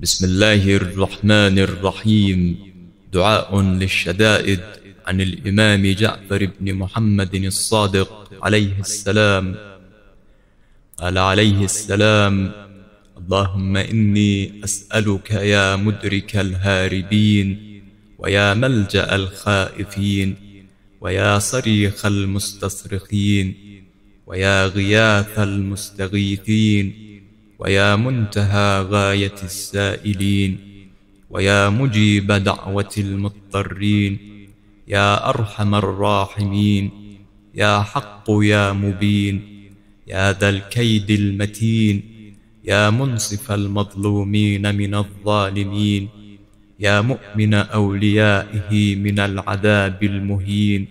بسم الله الرحمن الرحيم دعاء للشدائد عن الإمام جعفر بن محمد الصادق عليه السلام قال عليه السلام اللهم إني أسألك يا مدرك الهاربين ويا ملجأ الخائفين ويا صريخ المستصرخين ويا غياث المستغيثين ويا منتهى غاية السائلين ويا مجيب دعوة المضطرين يا أرحم الراحمين يا حق يا مبين يا ذا الكيد المتين يا منصف المظلومين من الظالمين يا مؤمن أوليائه من العذاب المهين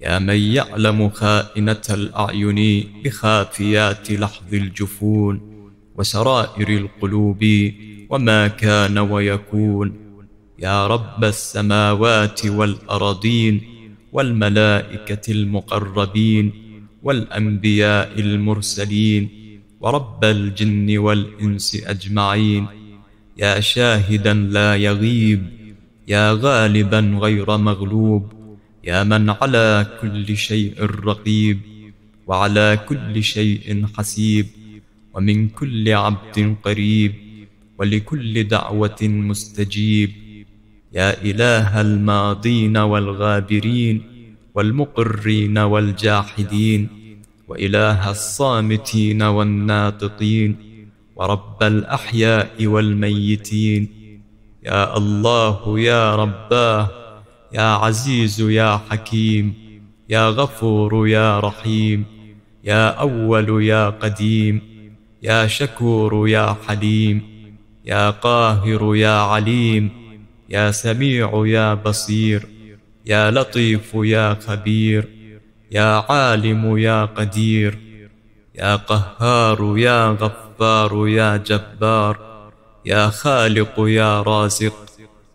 يا من يعلم خائنة الأعين بخافيات لحظ الجفون وسرائر القلوب وما كان ويكون يا رب السماوات والأرضين والملائكة المقربين والأنبياء المرسلين ورب الجن والإنس أجمعين يا شاهدا لا يغيب يا غالبا غير مغلوب يا من على كل شيء رقيب وعلى كل شيء حسيب ومن كل عبد قريب ولكل دعوة مستجيب يا إله الماضين والغابرين والمقرين والجاحدين وإله الصامتين والناطقين ورب الأحياء والميتين يا الله يا رباه يا عزيز يا حكيم يا غفور يا رحيم يا أول يا قديم يا شكور يا حليم يا قاهر يا عليم يا سميع يا بصير يا لطيف يا خبير يا عالم يا قدير يا قهار يا غفار يا جبار يا خالق يا رازق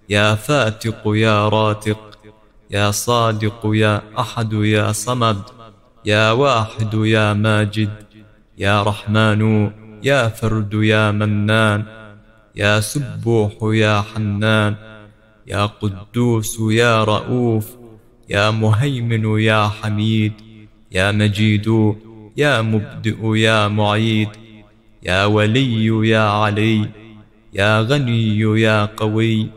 يا فاتق يا راتق يا صادق يا احد يا صمد يا واحد يا ماجد يا رحمن يا فرد يا منان يا سبوح يا حنان يا قدوس يا رؤوف يا مهيمن يا حميد يا مجيد يا مبدئ يا معيد يا ولي يا علي يا غني يا قوي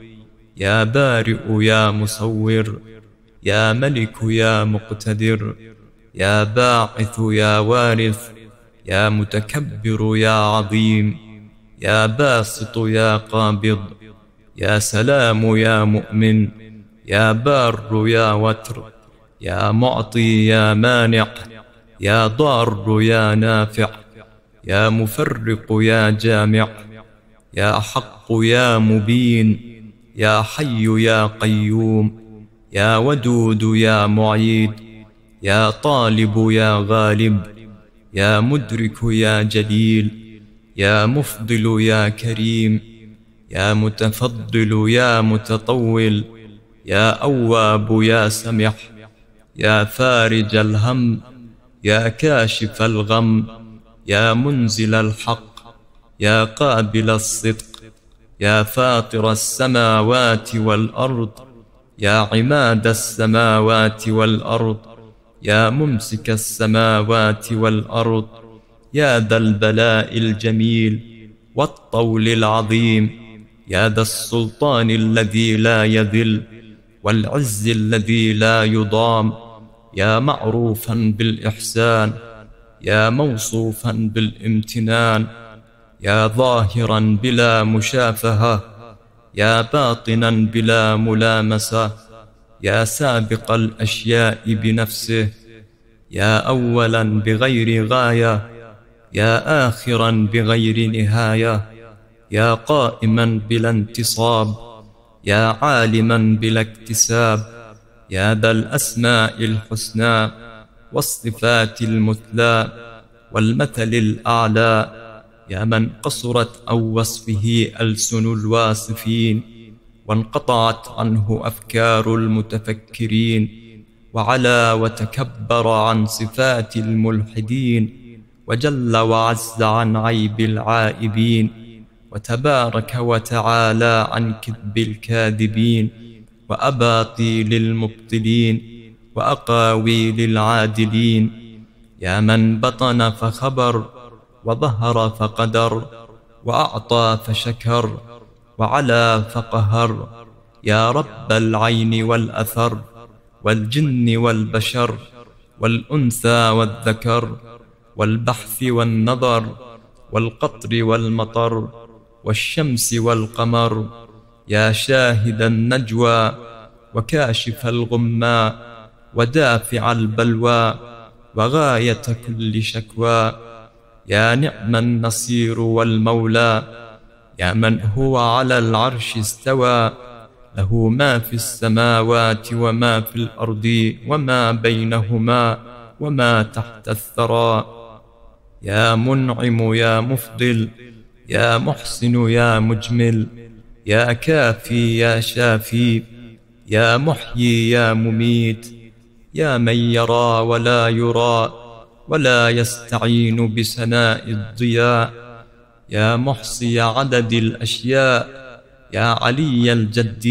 يا بارئ يا مصور يا ملك يا مقتدر يا باعث يا وارث يا متكبر يا عظيم يا باسط يا قابض يا سلام يا مؤمن يا بار يا وتر يا معطي يا مانع يا ضار يا نافع يا مفرق يا جامع يا حق يا مبين يا حي يا قيوم يا ودود يا معيد يا طالب يا غالب يا مدرك يا جليل يا مفضل يا كريم يا متفضل يا متطول يا أواب يا سمح يا فارج الهم يا كاشف الغم يا منزل الحق يا قابل الصدق يا فاطر السماوات والأرض يا عماد السماوات والأرض يا ممسك السماوات والأرض يا ذا البلاء الجميل والطول العظيم يا ذا السلطان الذي لا يذل والعز الذي لا يضام يا معروفا بالإحسان يا موصوفا بالامتنان يا ظاهرا بلا مشافهة يا باطنا بلا ملامسة يا سابق الأشياء بنفسه يا أولا بغير غاية يا آخرا بغير نهاية يا قائما بلا انتصاب يا عالما بلا اكتساب يا ذا الأسماء الحسنى والصفات المثلى والمثل الأعلى يا من قصرت أو وصفه ألسن الواصفين وانقطعت عنه أفكار المتفكرين وعلا وتكبر عن صفات الملحدين وجل وعز عن عيب العائبين وتبارك وتعالى عن كذب الكاذبين وأباطيل المبطلين وأقاويل العادلين يا من بطن فخبر وظهر فقدر وأعطى فشكر وعلا فقهر يا رب العين والأثر والجن والبشر والأنثى والذكر والبحث والنظر والقطر والمطر والشمس والقمر يا شاهد النجوى وكاشف الغماء ودافع البلوى وغاية كل شكوى يا نعم النصير والمولى يا من هو على العرش استوى له ما في السماوات وما في الأرض وما بينهما وما تحت الثرى يا منعم يا مفضل يا محسن يا مجمل يا كافي يا شافي يا محيي يا مميت يا من يرى ولا يرى ولا يستعين بسناء الضياء يا محصي عدد الأشياء يا علي الجد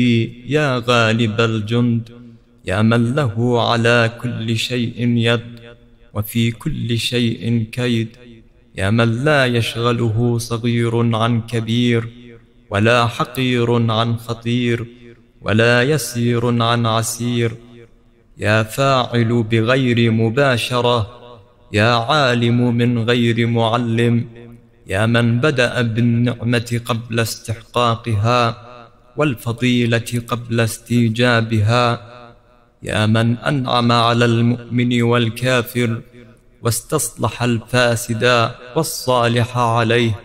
يا غالب الجند يا من له على كل شيء يد وفي كل شيء كيد يا من لا يشغله صغير عن كبير ولا حقير عن خطير ولا يسير عن عسير يا فاعل بغير مباشرة يا عالم من غير معلم يا من بدأ بالنعمة قبل استحقاقها والفضيلة قبل استيجابها يا من أنعم على المؤمن والكافر واستصلح الفاسد والصالح عليه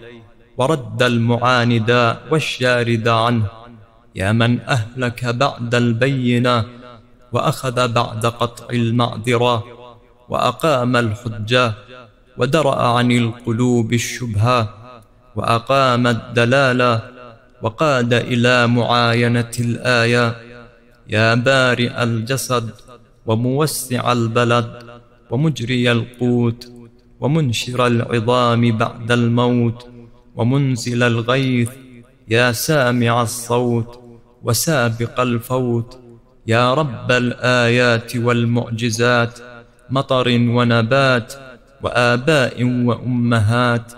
ورد المعاند والشارد عنه يا من أهلك بعد البينة وأخذ بعد قطع المعذرة وأقام الحجة ودرأ عن القلوب الشبهة وأقام الدلالة وقاد إلى معاينة الآية يا بارئ الجسد وموسع البلد ومجري القوت ومنشر العظام بعد الموت ومنزل الغيث يا سامع الصوت وسابق الفوت يا رب الآيات والمعجزات مطر ونبات وآباء وأمهات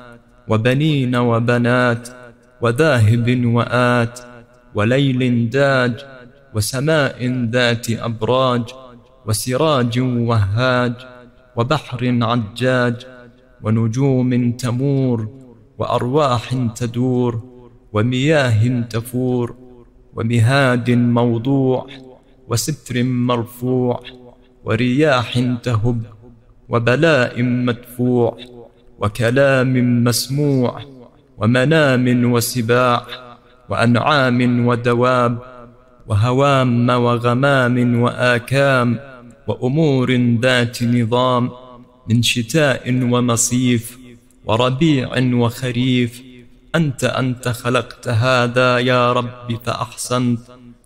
وبنين وبنات وذاهب وآت وليل داج وسماء ذات أبراج وسراج وهاج وبحر عجاج ونجوم تمور وأرواح تدور ومياه تفور ومهاد موضوع وستر مرفوع ورياح تهب وبلاء مدفوع وكلام مسموع ومنام وسباع وانعام ودواب وهوام وغمام واكام وامور ذات نظام من شتاء ومصيف وربيع وخريف انت انت خلقت هذا يا رب فاحسنت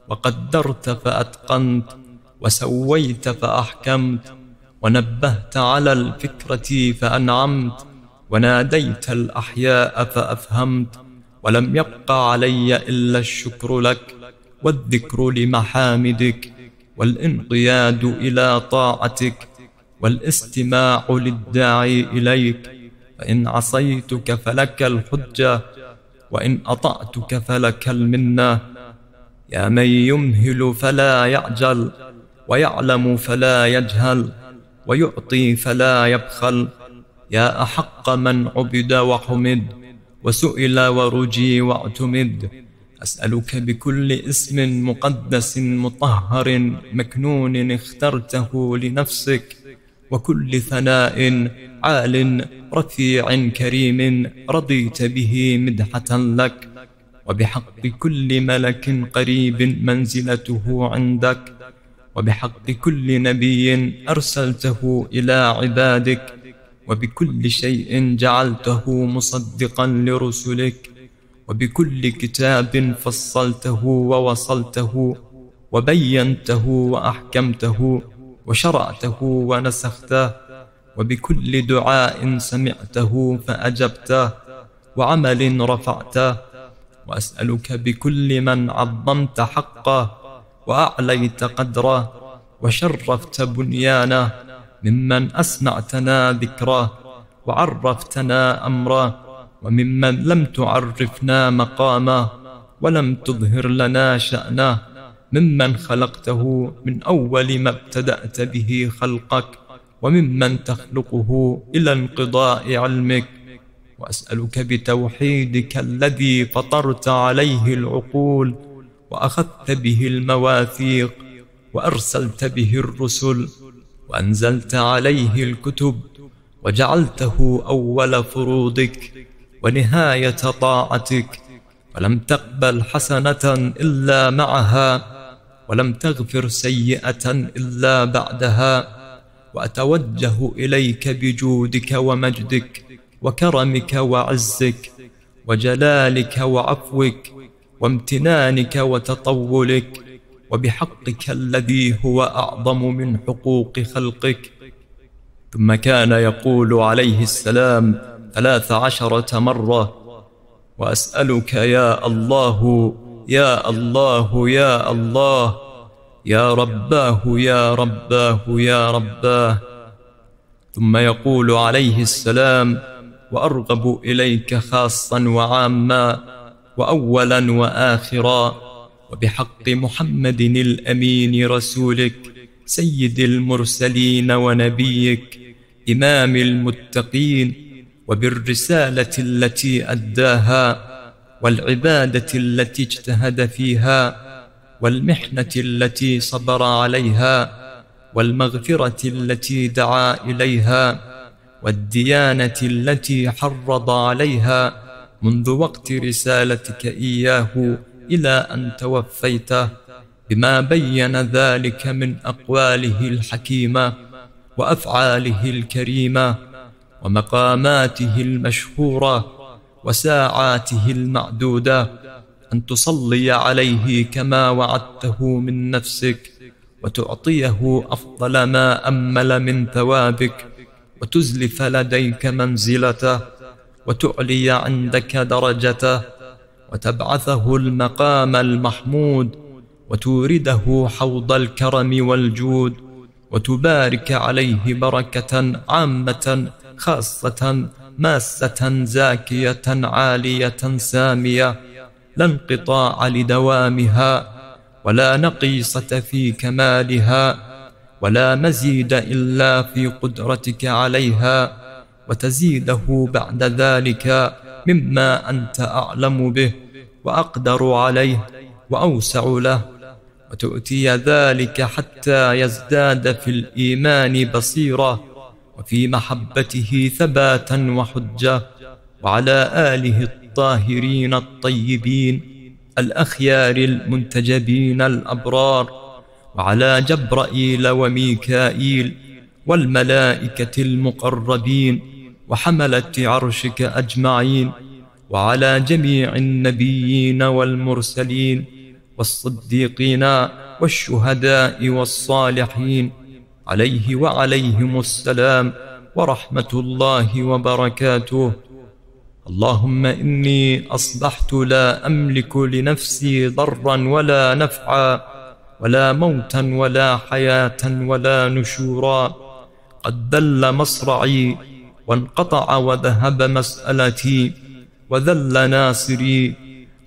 وقدرت فاتقنت وسويت فاحكمت ونبهت على الفكرة فأنعمت وناديت الأحياء فأفهمت ولم يبق علي إلا الشكر لك والذكر لمحامدك والانقياد إلى طاعتك والاستماع للداعي إليك فإن عصيتك فلك الحجة وإن أطعتك فلك المنة يا من يمهل فلا يعجل ويعلم فلا يجهل ويعطي فلا يبخل يا أحق من عبد وحمد وسئل ورجي واعتمد أسألك بكل اسم مقدس مطهر مكنون اخترته لنفسك وكل ثناء عال رفيع كريم رضيت به مدحة لك وبحق كل ملك قريب منزلته عندك وبحق كل نبي أرسلته إلى عبادك وبكل شيء جعلته مصدقا لرسلك وبكل كتاب فصلته ووصلته وبينته وأحكمته وشرعته ونسخته وبكل دعاء سمعته فأجبته وعمل رفعته وأسألك بكل من عظمت حقه وأعليت قدره وشرفت بنيانه ممن أسمعتنا ذكره وعرفتنا أمره وممن لم تعرفنا مقامه ولم تظهر لنا شأنه ممن خلقته من أول ما ابتدأت به خلقك وممن تخلقه إلى انقضاء علمك وأسألك بتوحيدك الذي فطرت عليه العقول وأخذت به المواثيق وأرسلت به الرسل وأنزلت عليه الكتب وجعلته أول فروضك ونهاية طاعتك ولم تقبل حسنة إلا معها ولم تغفر سيئة إلا بعدها وأتوجه إليك بجودك ومجدك وكرمك وعزك وجلالك وعفوك وامتنانك وتطولك وبحقك الذي هو أعظم من حقوق خلقك ثم كان يقول عليه السلام ثلاث عشرة مرة وأسألك يا الله يا الله يا الله يا رباه يا رباه يا رباه ثم يقول عليه السلام وأرغب إليك خاصا وعاما وأولا وآخرا وبحق محمد الأمين رسولك سيد المرسلين ونبيك إمام المتقين وبالرسالة التي أداها والعبادة التي اجتهد فيها والمحنة التي صبر عليها والمغفرة التي دعا إليها والديانة التي حرض عليها منذ وقت رسالتك إياه إلى أن توفيته بما بين ذلك من أقواله الحكيمة وأفعاله الكريمة ومقاماته المشهورة وساعاته المعدودة أن تصلي عليه كما وعدته من نفسك وتعطيه أفضل ما أمل من ثوابك وتزلف لديك منزلته وتعلي عندك درجته وتبعثه المقام المحمود وتورده حوض الكرم والجود وتبارك عليه بركة عامة خاصة ماسة زاكية عالية سامية لا انقطاع لدوامها ولا نقيصة في كمالها ولا مزيد إلا في قدرتك عليها وتزيده بعد ذلك مما أنت أعلم به وأقدر عليه وأوسع له وتؤتي ذلك حتى يزداد في الإيمان بصيرة وفي محبته ثباتا وحجة وعلى آله الطاهرين الطيبين الأخيار المنتجبين الأبرار وعلى جبرائيل وميكائيل والملائكة المقربين وحملة عرشك أجمعين وعلى جميع النبيين والمرسلين والصديقين والشهداء والصالحين عليه وعليهم السلام ورحمة الله وبركاته اللهم إني أصبحت لا أملك لنفسي ضرا ولا نفعا ولا موتا ولا حياة ولا نشورا قد دل مصرعي وانقطع وذهب مسألتي وذل ناصري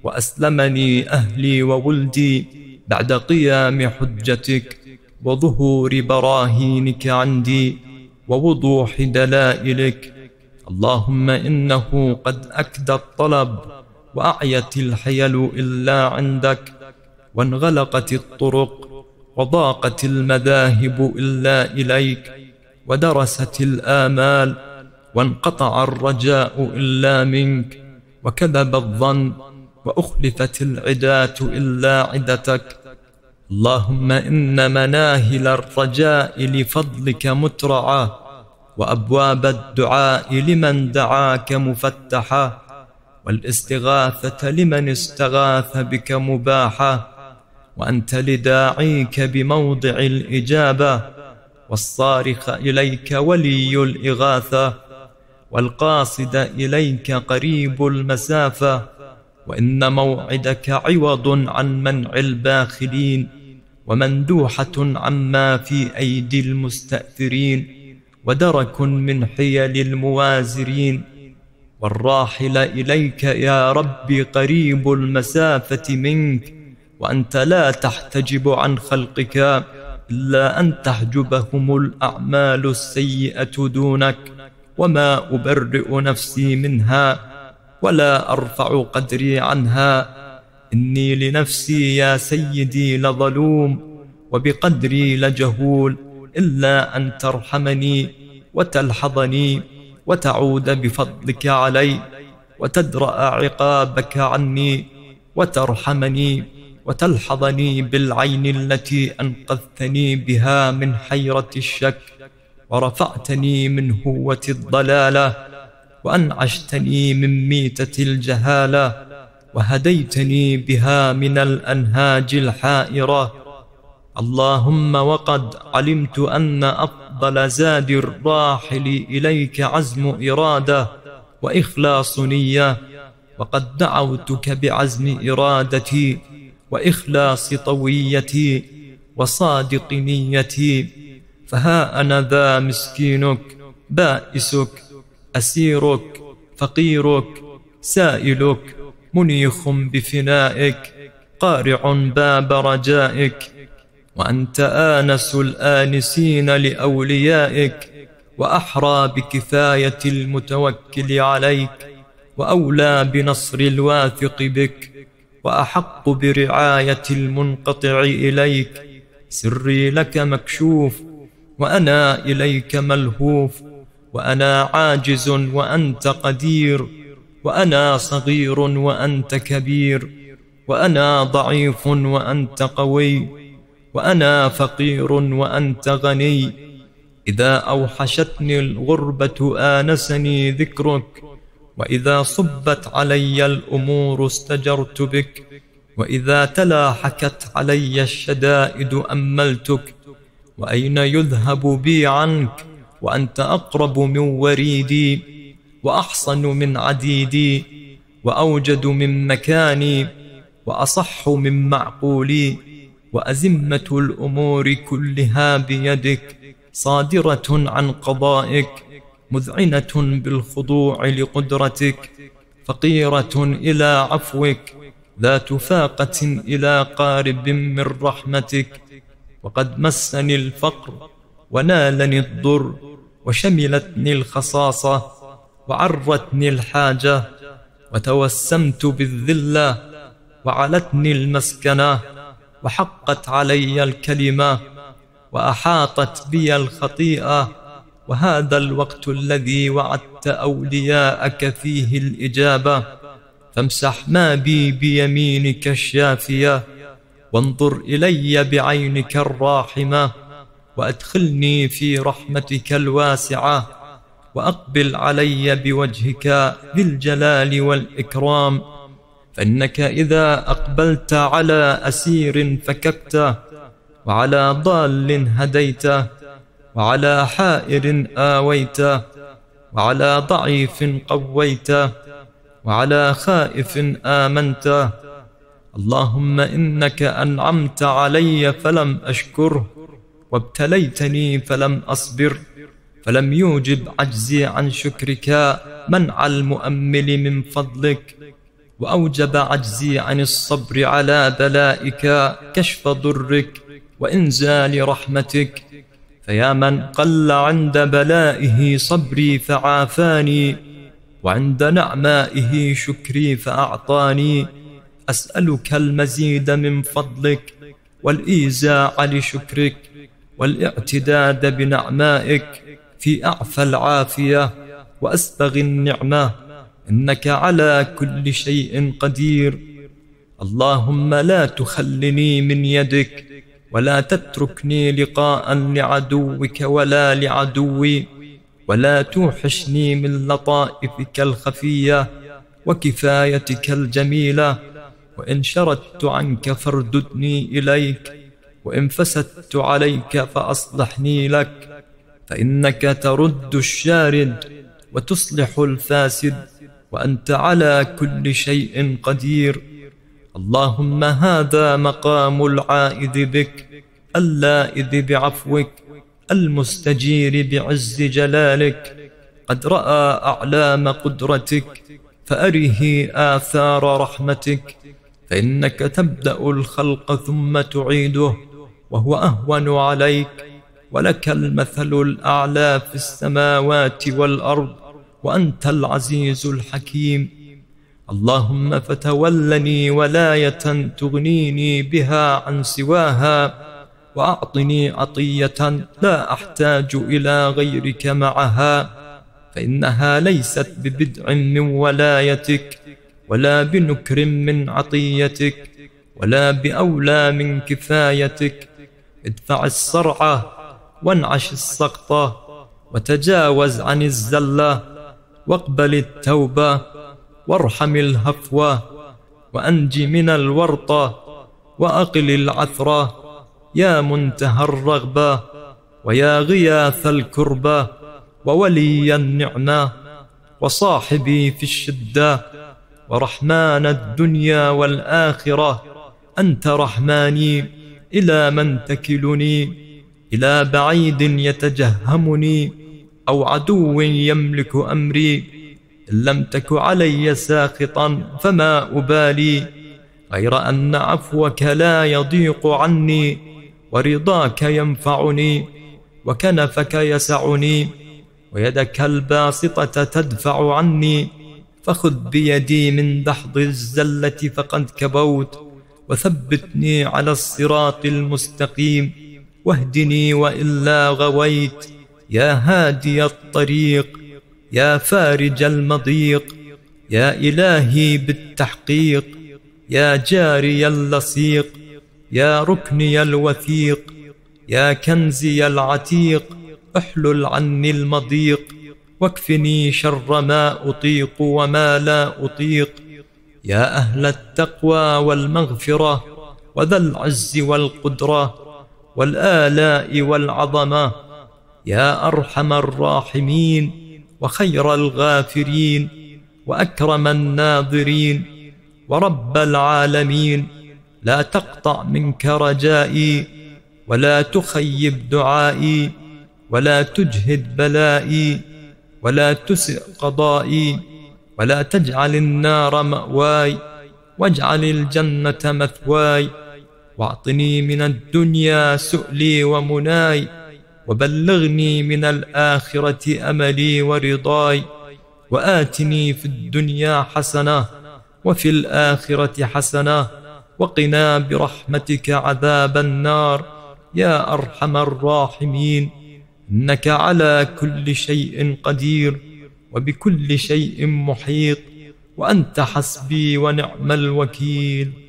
وأسلمني أهلي وولدي بعد قيام حجتك وظهور براهينك عندي ووضوح دلائلك اللهم إنه قد أكد الطلب وأعيت الحيل إلا عندك وانغلقت الطرق وضاقت المذاهب إلا إليك ودرست الآمال وانقطع الرجاء إلا منك وكذب الظن وأخلفت العداة إلا عدتك اللهم إن مناهل الرجاء لفضلك مترعة وأبواب الدعاء لمن دعاك مفتحة والاستغاثة لمن استغاث بك مباحة وأنت لداعيك بموضع الإجابة والصارخ إليك ولي الإغاثة والقاصد إليك قريب المسافة وإن موعدك عوض عن منع الباخلين ومندوحة عما في أيدي المستأثرين ودرك من حيل الموازرين والراحل إليك يا ربي قريب المسافة منك وأنت لا تحتجب عن خلقك إلا أن تحجبهم الأعمال السيئة دونك وما أبرئ نفسي منها ولا أرفع قدري عنها إني لنفسي يا سيدي لظلوم وبقدري لجهول إلا أن ترحمني وتلحظني وتعود بفضلك علي وتدرأ عقابك عني وترحمني وتلحظني بالعين التي أنقذتني بها من حيرة الشك ورفعتني من هوة الضلالة وأنعشتني من ميتة الجهالة وهديتني بها من الأنهاج الحائرة اللهم وقد علمت أن أفضل زاد الراحل إليك عزم إرادة وإخلاص نية وقد دعوتك بعزم إرادتي وإخلاص طويتي وصادق نيتي فها أنا ذا مسكينك بائسك أسيرك فقيرك سائلك منيخ بفنائك قارع باب رجائك وأنت آنس الآنسين لأوليائك وأحرى بكفاية المتوكل عليك وأولى بنصر الواثق بك وأحق برعاية المنقطع إليك سري لك مكشوف وأنا إليك ملهوف وأنا عاجز وأنت قدير وأنا صغير وأنت كبير وأنا ضعيف وأنت قوي وأنا فقير وأنت غني إذا أوحشتني الغربة آنسني ذكرك وإذا صبت علي الأمور استجرت بك وإذا تلاحكت علي الشدائد أملتك وأين يذهب بي عنك وأنت أقرب من وريدي وأحصن من عديدي وأوجد من مكاني وأصح من معقولي وأزمة الأمور كلها بيدك صادرة عن قضائك مذعنة بالخضوع لقدرتك فقيرة إلى عفوك ذات فاقة إلى قارب من رحمتك وقد مسني الفقر ونالني الضر وشملتني الخصاصة وعرتني الحاجة وتوسمت بالذلة وعلتني المسكنة وحقت علي الكلمة وأحاطت بي الخطيئة وهذا الوقت الذي وعدت أولياءك فيه الإجابة فامسح ما بي بيمينك الشافية وانظر إلي بعينك الراحمة وأدخلني في رحمتك الواسعة وأقبل علي بوجهك ذي الجلال والإكرام فإنك إذا أقبلت على أسير فككته وعلى ضال هديته وعلى حائر آويته وعلى ضعيف قويته وعلى خائف آمنته اللهم إنك أنعمت علي فلم أشكره وابتليتني فلم أصبر فلم يوجب عجزي عن شكرك منع المؤمل من فضلك وأوجب عجزي عن الصبر على بلائك كشف ضرك وإنزال رحمتك فيا من قل عند بلائه صبري فعافاني وعند نعمائه شكري فأعطاني أسألك المزيد من فضلك والإيزاع لشكرك والاعتداد بنعمائك في أعفى العافية وأسبغ النعمة إنك على كل شيء قدير اللهم لا تخلني من يدك ولا تتركني لقاء لعدوك ولا لعدوي ولا توحشني من لطائفك الخفية وكفايتك الجميلة وإن شردت عنك فارددني إليك وإن فسدت عليك فأصلحني لك فإنك ترد الشارد وتصلح الفاسد وأنت على كل شيء قدير اللهم هذا مقام العائد بك اللائذ بعفوك المستجير بعز جلالك قد رأى أعلام قدرتك فأره آثار رحمتك فإنك تبدأ الخلق ثم تعيده وهو أهون عليك ولك المثل الأعلى في السماوات والأرض وأنت العزيز الحكيم اللهم فتولني ولاية تغنيني بها عن سواها وأعطني عطية لا أحتاج إلى غيرك معها فإنها ليست ببدع من ولايتك ولا بنكر من عطيتك ولا بأولى من كفايتك ادفع الصرعة وانعش السقطة وتجاوز عن الزلة واقبل التوبة وارحم الهفوة وأنج من الورطة وأقل العثرة يا منتهى الرغبة ويا غياث الكربة وولي النعمة وصاحبي في الشدة ورحمن الدنيا والآخرة أنت رحماني إلى من تكلني إلى بعيد يتجهمني أو عدو يملك أمري إن لم تك علي ساخطا فما أبالي غير أن عفوك لا يضيق عني ورضاك ينفعني وكنفك يسعني ويدك الباسطة تدفع عني فخذ بيدي من دحض الزلة فقد كبوت وثبتني على الصراط المستقيم واهدني وإلا غويت يا هادي الطريق يا فارج المضيق يا إلهي بالتحقيق يا جاري اللصيق يا ركني الوثيق يا كنزي العتيق احلل عني المضيق واكفني شر ما اطيق وما لا اطيق يا اهل التقوى والمغفره وذا العز والقدره والالاء والعظمه يا ارحم الراحمين وخير الغافرين واكرم الناظرين ورب العالمين لا تقطع منك رجائي ولا تخيب دعائي ولا تجهد بلائي ولا تسع قضائي ولا تجعل النار مأواي واجعل الجنة مثواي واعطني من الدنيا سؤلي ومناي وبلغني من الآخرة أملي ورضاي وآتني في الدنيا حسنة وفي الآخرة حسنة وقنا برحمتك عذاب النار يا أرحم الراحمين إنك على كل شيء قدير وبكل شيء محيط وأنت حسبي ونعم الوكيل